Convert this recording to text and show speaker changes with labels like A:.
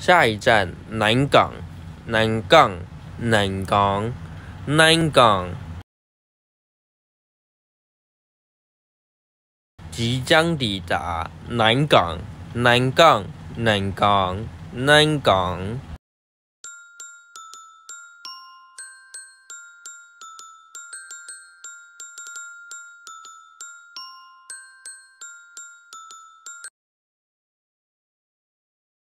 A: 下一站南港，南港，南港，南港。即将抵达南港，南港，南港，
B: 南港。